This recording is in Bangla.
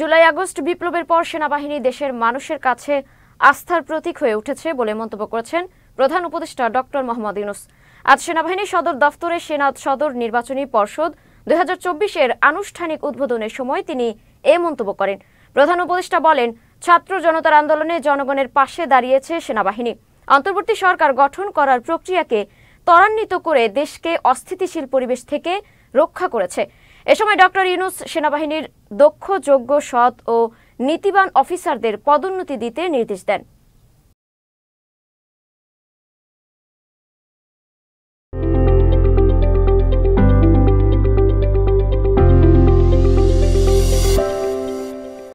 জুলাই আগস্ট বিপ্লবের পর সেনাবাহিনী দেশের মানুষের কাছে আস্থার প্রতীক হয়ে উঠেছে বলে মন্তব্য করেছেন প্রধান উপদেষ্টা ডক্টর মোহাম্মদ ইউনুস আজ সেনাবাহিনী সদর দফতরে সেনা সদর নির্বাচনী পর্ষদ দুই এর আনুষ্ঠানিক উদ্বোধনের সময় তিনি এ মন্তব্য করেন প্রধান উপদেষ্টা বলেন ছাত্র জনতার আন্দোলনে জনগণের পাশে দাঁড়িয়েছে সেনাবাহিনী অন্তর্বর্তী সরকার গঠন করার প্রক্রিয়াকে ত্বরান্বিত করে দেশকে অস্থিতিশীল পরিবেশ থেকে রক্ষা করেছে এ সময় ডক্টর ইউনুস সেনাবাহিনীর দক্ষ যোগ্য সৎ ও নীতিবান অফিসারদের পদোন্নতি দিতে নির্দেশ দেন